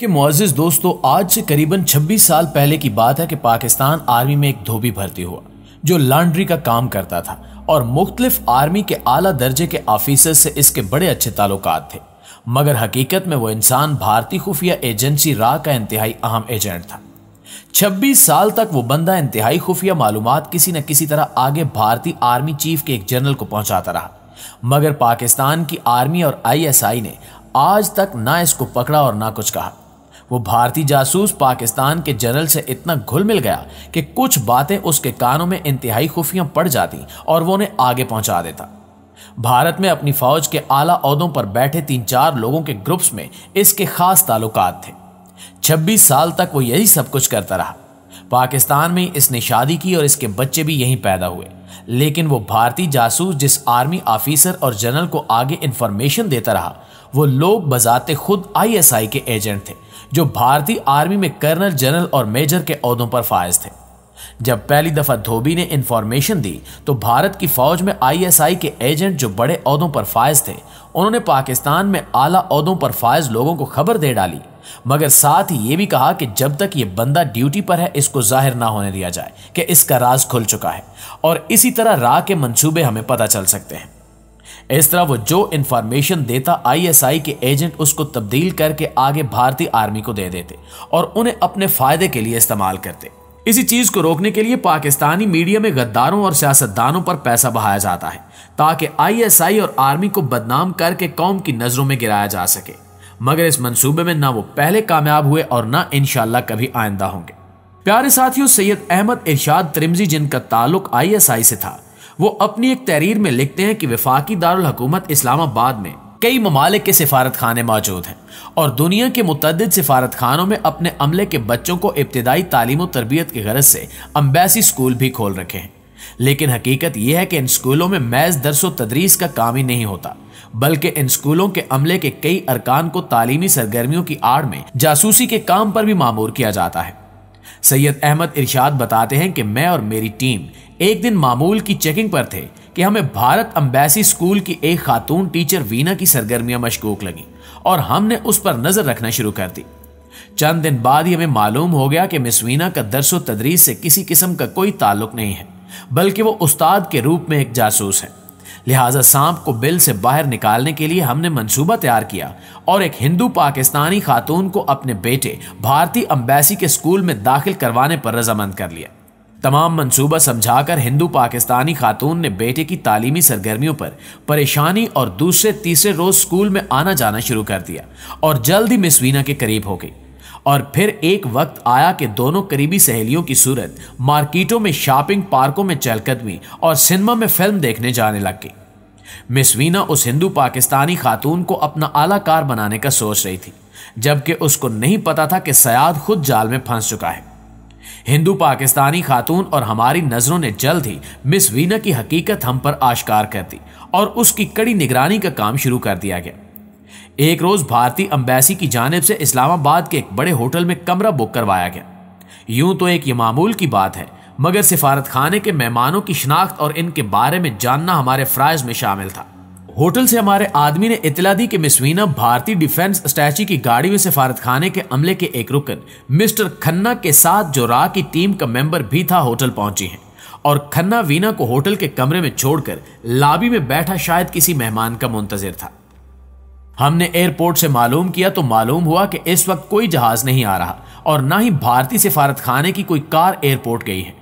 कि मोजिज दोस्तों आज से करीबन 26 साल पहले की बात है कि पाकिस्तान आर्मी में एक धोबी भर्ती हुआ जो लॉन्ड्री का काम करता था और मुख्तलिफ आर्मी के आला दर्जे के ऑफिसर से इसके बड़े अच्छे ताल्लुक थे मगर हकीकत में वो इंसान भारतीय खुफिया एजेंसी रा का इंतहाई अहम एजेंट था 26 साल तक वो बंदा इंतहाई खुफिया मालूम किसी न किसी तरह आगे भारतीय आर्मी चीफ के एक जनरल को पहुंचाता रहा मगर पाकिस्तान की आर्मी और आईएसआई ने आज तक ना इसको पकड़ा और ना कुछ कहा वो भारतीय जासूस पाकिस्तान के जनरल से इतना घुल मिल गया कि कुछ बातें उसके कानों में इंतहाई खुफियां पड़ जाती और वो उन्हें आगे पहुँचा देता भारत में अपनी फौज के आला अहदों पर बैठे तीन चार लोगों के ग्रुप्स में इसके खास ताल्लुकात थे 26 साल तक वो यही सब कुछ करता रहा पाकिस्तान में इसने शादी की और इसके बच्चे भी यहीं पैदा हुए लेकिन वो भारतीय जासूस जिस आर्मी ऑफिसर और जनरल को आगे इन्फॉर्मेशन देता रहा वो लोग बजाते खुद आईएसआई के एजेंट थे जो भारतीय आर्मी में कर्नल जनरल और मेजर के अहदों पर फायज थे जब पहली दफा धोबी ने इंफॉर्मेशन दी तो भारत की फौज में आईएसआई के एजेंट जो बड़े अहदों पर फायज थे उन्होंने पाकिस्तान में आला अहदों पर फायज लोगों को खबर दे डाली मगर साथ ही ये भी कहा कि जब तक ये बंदा ड्यूटी पर है इसको जाहिर ना होने दिया जाए कि इसका राज खुल चुका है और इसी तरह राह के मंसूबे हमें पता चल सकते हैं इस तरह वो जो इन्फॉर्मेशन देता आईएसआई के एजेंट उसको तब्दील करके आगे भारतीय आर्मी को दे देते और उन्हें अपने फायदे के लिए इस्तेमाल करते इसी चीज को रोकने के लिए पाकिस्तानी मीडिया में गद्दारों और सियासतदानों पर पैसा बहाया जाता है ताकि आईएसआई और आर्मी को बदनाम करके कौम की नजरों में गिराया जा सके मगर इस मंसूबे में ना वो पहले कामयाब हुए और ना इनशाला कभी आइंदा होंगे प्यारे साथियों सैयद अहमद इरशाद त्रिमजी जिनका ताल्लुक आईएसआई से था वो अपनी एक तहरीर में लिखते हैं कि विफाकी दारकूमत इस्लामाबाद में कई ममालिक के सिफारत खाने मौजूद हैं और दुनिया के मुतद सिफारत खानों में अपने अमले के बच्चों को इब्तदाई तालीम और तरबियत की गरज से अम्बेसी स्कूल भी खोल रखे हैं लेकिन हकीकत यह है कि इन स्कूलों में मैज दरस व तदरीस का काम ही नहीं होता बल्कि इन स्कूलों के अमले के कई अरकान को तालीमी सरगर्मियों की आड़ में जासूसी के काम पर भी मामूर किया जाता है सैयद अहमद इरशाद बताते हैं कि मैं और मेरी टीम एक दिन मामूल की चेकिंग पर थे कि हमें भारत अम्बेसी स्कूल की एक खातून टीचर वीना की सरगर्मियां मशकूक लगी और हमने उस पर नजर रखना शुरू कर दी चंद दिन बाद ही हमें मालूम हो गया कि मिस वीना का दरस तदरीस से किसी किस्म का कोई ताल्लुक नहीं है बल्कि वो उस्ताद के रूप में एक जासूस है लिहाजा सांप को बिल से बाहर निकालने के लिए हमने मंसूबा तैयार किया और एक हिंदू पाकिस्तानी खातून को अपने बेटे भारतीय अम्बेसी के स्कूल में दाखिल करवाने पर रजामंद कर लिया तमाम मंसूबा समझाकर हिंदू पाकिस्तानी खातून ने बेटे की तालीमी सरगर्मियों पर परेशानी और दूसरे तीसरे रोज स्कूल में आना जाना शुरू कर दिया और जल्द ही मिसवीना के करीब हो गई और फिर एक वक्त आया कि दोनों करीबी सहेलियों की सूरत मार्केटों में शॉपिंग पार्कों में चलकदमी और सिनेमा में फिल्म देखने जाने लग गई मिस वीना उस हिंदू पाकिस्तानी खातून को अपना आलाकार बनाने का सोच रही थी जबकि उसको नहीं पता था कि सयाद खुद जाल में फंस चुका है हिंदू पाकिस्तानी खातून और हमारी नज़रों ने जल्द ही मिस वीना की हकीकत हम पर आश्कार कर दी और उसकी कड़ी निगरानी का काम शुरू कर दिया गया एक रोज भारतीय अम्बेसी की जानब से इस्लामाबाद के एक बड़े होटल में कमरा बुक करवाया गया यूं तो एक ये मामूल की बात है मगर सिफारत खाने के मेहमानों की शनाख्त और इनके बारे में जानना हमारे फ़्राइज में शामिल था होटल से हमारे आदमी ने इतला दी कि मिसवीना भारतीय डिफेंस स्टैची की गाड़ी में सिफारत खाने के अमले के एक रुकन मिस्टर खन्ना के साथ जो रा की टीम का मेंबर भी था होटल पहुंची है और खन्ना वीना को होटल के कमरे में छोड़कर लाबी में बैठा शायद किसी मेहमान का मुंतजर था हमने एयरपोर्ट से मालूम किया तो मालूम हुआ कि इस वक्त कोई जहाज नहीं आ रहा और ना ही भारतीय सिफारत खाने की कोई कार एयरपोर्ट गई है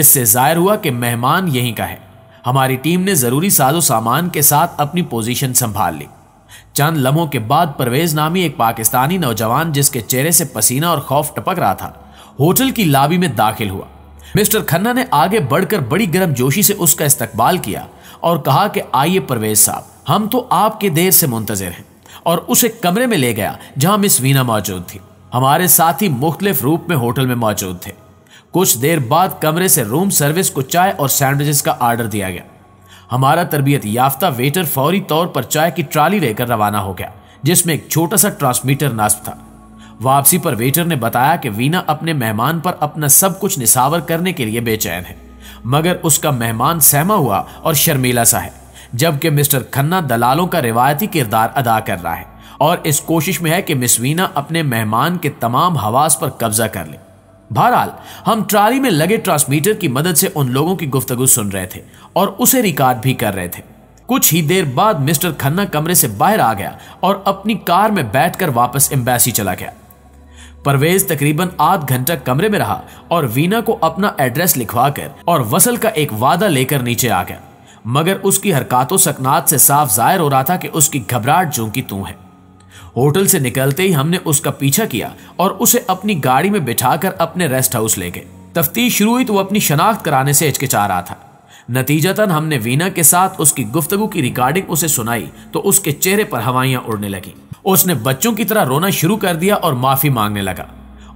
इससे जाहिर हुआ कि मेहमान यहीं का है हमारी टीम ने ज़रूरी साजो सामान के साथ अपनी पोजीशन संभाल ली चंद लम्हों के बाद परवेज नामी एक पाकिस्तानी नौजवान जिसके चेहरे से पसीना और खौफ टपक रहा था होटल की लाबी में दाखिल हुआ मिस्टर खन्ना ने आगे बढ़कर बड़ी गर्म जोशी से उसका इस्तकबाल किया और कहा कि आइए परवेज साहब हम तो आपके देर से मुंतजर हैं और उसे कमरे में ले गया जहां मिस वीना मौजूद थी हमारे साथी मुख्तलिफ रूप में होटल में मौजूद थे कुछ देर बाद कमरे से रूम सर्विस को चाय और सैंडविचेस का आर्डर दिया गया हमारा तरबियत याफ्ता वेटर फौरी तौर पर चाय की ट्राली लेकर रवाना हो गया जिसमें एक छोटा सा ट्रांसमीटर नस्ब था वापसी पर वेटर ने बताया कि वीना अपने मेहमान पर अपना सब कुछ निसावर करने के लिए बेचैन है मगर उसका मेहमान सहमा हुआ और शर्मीला सा है जबकि मिस्टर खन्ना दलालों का रिवायती किरदार अदा कर रहा है और इस कोशिश में है कि मिस वीना अपने मेहमान के तमाम हवास पर कब्जा कर ले बहरहाल हम ट्राली में लगे ट्रांसमीटर की मदद से उन लोगों की गुफ्तगु सुन रहे थे और उसे रिकॉर्ड भी कर रहे थे कुछ ही देर बाद मिस्टर खन्ना कमरे से बाहर आ गया और अपनी कार में बैठकर वापस एम्बेसी चला गया परवेज तकरीबन आध घंटा कमरे में रहा और वीना को अपना एड्रेस लिखवाकर और वसल का एक वादा लेकर नीचे आ गया मगर उसकी हरकतों सकनात से साफ जाहिर हो रहा था कि उसकी घबराहट जो की तू है होटल से निकलते ही हमने उसका पीछा किया और उसे अपनी गाड़ी में बिठाकर अपने रेस्ट हाउस ले गए तफ्तीश शुरू हुई तो वो अपनी शनाख्त कराने से हिचकिचा रहा था नतीजतन हमने वीना के साथ उसकी गुफ्तगु की रिकॉर्डिंग उसे सुनाई तो उसके चेहरे पर हवाइयां उड़ने लगी उसने बच्चों की तरह रोना शुरू कर दिया और माफी मांगने लगा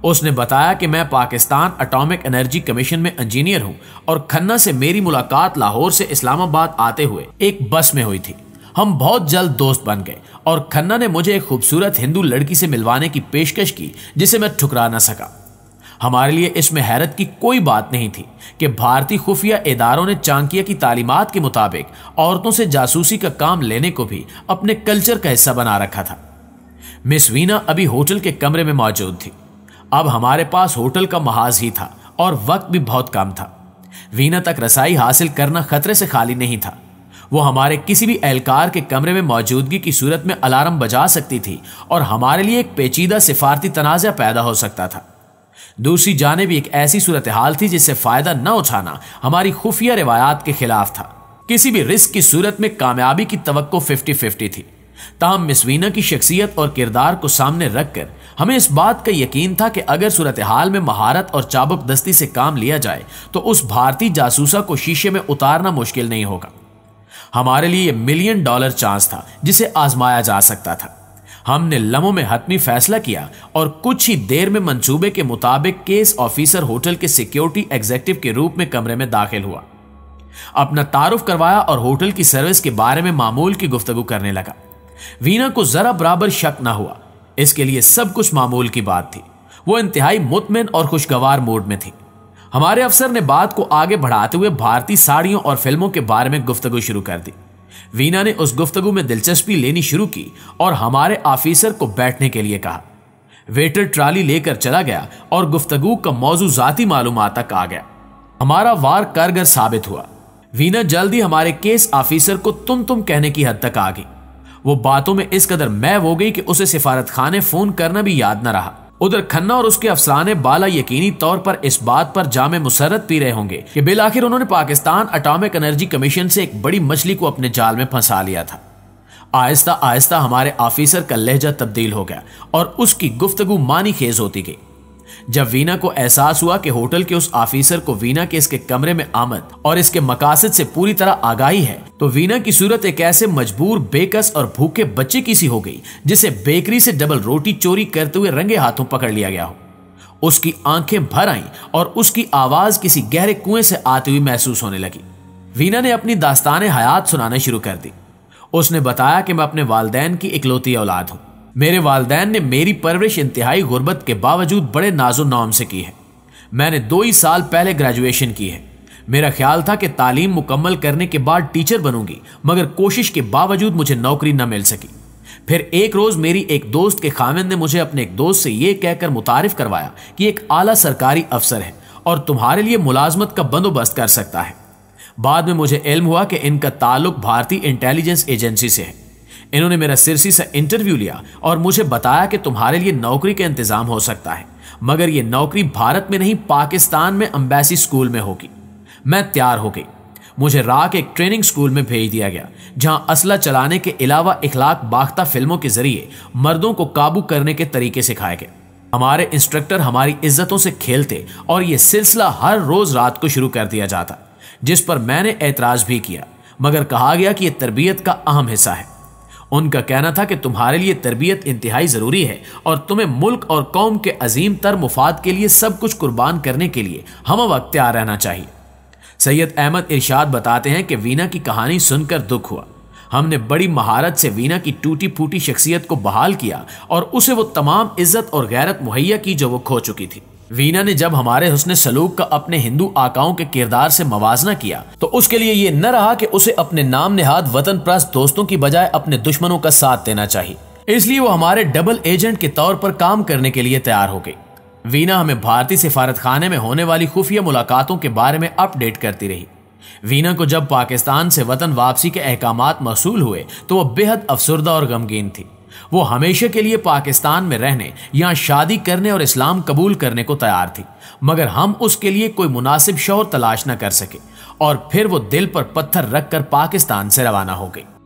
उसने बताया कि मैं पाकिस्तान अटोमिक एनर्जी कमीशन में इंजीनियर हूँ और खन्ना से मेरी मुलाकात लाहौर से इस्लामाबाद आते हुए एक बस में हुई थी हम बहुत जल्द दोस्त बन गए और खन्ना ने मुझे एक खूबसूरत हिंदू लड़की से मिलवाने की पेशकश की जिसे मैं ठुकरा ना सका हमारे लिए इसमें हैरत की कोई बात नहीं थी कि भारतीय खुफिया इदारों ने चांकिया की तालीमत के मुताबिक औरतों से जासूसी का काम लेने को भी अपने कल्चर का हिस्सा बना रखा था मिस वीना अभी होटल के कमरे में मौजूद थी अब हमारे पास होटल का महाज ही था और वक्त भी बहुत कम था वीना तक रसाई हासिल करना खतरे से खाली नहीं था वो हमारे किसी भी एहलकार के कमरे में मौजूदगी की सूरत में अलार्म बजा सकती थी और हमारे लिए एक पेचीदा सिफारती तनाज़ा पैदा हो सकता था दूसरी जानब एक ऐसी सूरत हाल थी जिससे फ़ायदा न उठाना हमारी खुफिया रिवायात के खिलाफ था किसी भी रिस्क की सूरत में कामयाबी की तो फिफ्टी फिफ्टी थी ताहम मिसवीना की शख्सियत और किरदार को सामने रखकर हमें इस बात का यकीन था कि अगर सूरत हाल में महारत और चाबुक दस्ती से काम लिया जाए तो उस भारतीय जासूसा को शीशे में उतारना मुश्किल नहीं होगा हमारे लिए मिलियन डॉलर चांस था जिसे आजमाया जा सकता था हमने लम्हों में हतमी फैसला किया और कुछ ही देर में मंसूबे के मुताबिक केस ऑफिसर होटल के सिक्योरिटी एग्जेक्टिव के रूप में कमरे में दाखिल हुआ अपना तारुफ करवाया और होटल की सर्विस के बारे में मामूल की गुफ्तगु करने लगा वीना को जरा बराबर शक ना हुआ इसके लिए सब कुछ मामूल की बात थी वो इंतहाई मुतमिन और खुशगवार मूड में थी हमारे अफसर ने बात को आगे बढ़ाते हुए भारतीय साड़ियों और फिल्मों के बारे में गुफ्तगु शुरू कर दी वीना ने उस गुफ्तगु में दिलचस्पी लेनी शुरू की और हमारे ऑफिसर को बैठने के लिए कहा वेटर ट्राली लेकर चला गया और गुफ्तगु का मौजू जाती मालूम तक आ गया हमारा वार कारगर साबित हुआ वीना जल्द ही हमारे केस ऑफिसर को तुम तुम कहने की हद तक आ गई वो बातों में इस कदर मैव हो गई कि उसे सिफारत खाने फोन करना भी याद न रहा उधर खन्ना और उसके अफसरान बाला यकीनी तौर पर इस बात पर जाम मुसरत पी रहे होंगे कि बिल आखिर उन्होंने पाकिस्तान अटामिक एनर्जी कमीशन से एक बड़ी मछली को अपने जाल में फंसा लिया था आहिस्ता आहिस्ता हमारे ऑफिसर का लहजा तब्दील हो गया और उसकी गुफ्तगु मानी खेज होती गई जब वीना को एहसास हुआ कि होटल के उस ऑफिसर को वीना के इसके कमरे में आमद और इसके मकासद से पूरी तरह आगाही है तो वीना की सूरत एक ऐसे मजबूर बेकस और भूखे बच्चे की सी हो गई जिसे बेकरी से डबल रोटी चोरी करते हुए रंगे हाथों पकड़ लिया गया हो उसकी आंखें भर आईं और उसकी आवाज किसी गहरे कुएं से आती हुई महसूस होने लगी वीना ने अपनी दास्तान हयात सुनाना शुरू कर दी उसने बताया कि मैं अपने वालदेन की इकलौती औलाद हूं मेरे वालदेन ने मेरी परवरिश इंतहाई गुर्बत के बावजूद बड़े नाजो नाम से की है मैंने दो ही साल पहले ग्रेजुएशन की है मेरा ख्याल था कि तालीम मुकम्मल करने के बाद टीचर बनूंगी मगर कोशिश के बावजूद मुझे नौकरी न मिल सकी फिर एक रोज मेरी एक दोस्त के खामिन ने मुझे अपने एक दोस्त से यह कहकर मुतारफ करवाया कि एक आला सरकारी अफसर है और तुम्हारे लिए मुलाजमत का बंदोबस्त कर सकता है बाद में मुझे इल्म हुआ कि इनका ताल्लुक भारतीय इंटेलिजेंस एजेंसी से है इन्होंने मेरा सिरसी से इंटरव्यू लिया और मुझे बताया कि तुम्हारे लिए नौकरी का इंतजाम हो सकता है मगर यह नौकरी भारत में नहीं पाकिस्तान में अम्बेसी स्कूल में होगी मैं तैयार हो गई मुझे राक एक ट्रेनिंग स्कूल में भेज दिया गया जहां असला चलाने के अलावा इखलाक बाख्ता फिल्मों के जरिए मर्दों को काबू करने के तरीके सिखाए गए हमारे इंस्ट्रक्टर हमारी इज्जतों से खेलते और यह सिलसिला हर रोज रात को शुरू कर दिया जाता जिस पर मैंने एतराज भी किया मगर कहा गया कि यह तरबियत का अहम हिस्सा है उनका कहना था कि तुम्हारे लिए तरबियत इंतहाई ज़रूरी है और तुम्हें मुल्क और कौम के अजीम तर मुफाद के लिए सब कुछ कुर्बान करने के लिए हम वक्त तैयार रहना चाहिए सैयद अहमद इरशाद बताते हैं कि वीना की कहानी सुनकर दुख हुआ हमने बड़ी महारत से वीना की टूटी फूटी शख्सियत को बहाल किया और उसे वो तमाम इज्जत और गैरत मुहैया की जो वो खो चुकी थी वीना ने जब हमारे हुसन सलूक का अपने हिंदू आकाओं के किरदार से मवाजना किया तो उसके लिए ये न रहा कि उसे अपने नाम निहाद वतन प्रस्त दोस्तों की बजाय अपने दुश्मनों का साथ देना चाहिए इसलिए वो हमारे डबल एजेंट के तौर पर काम करने के लिए तैयार हो गई वीना हमें भारतीय सिफारत खाने में होने वाली खुफिया मुलाकातों के बारे में अपडेट करती रही वीना को जब पाकिस्तान से वतन वापसी के अहकाम मौसू हुए तो वह बेहद अफसरदा और गमगीन थी वो हमेशा के लिए पाकिस्तान में रहने या शादी करने और इस्लाम कबूल करने को तैयार थी मगर हम उसके लिए कोई मुनासिब शोर तलाश न कर सके और फिर वो दिल पर पत्थर रखकर पाकिस्तान से रवाना हो गई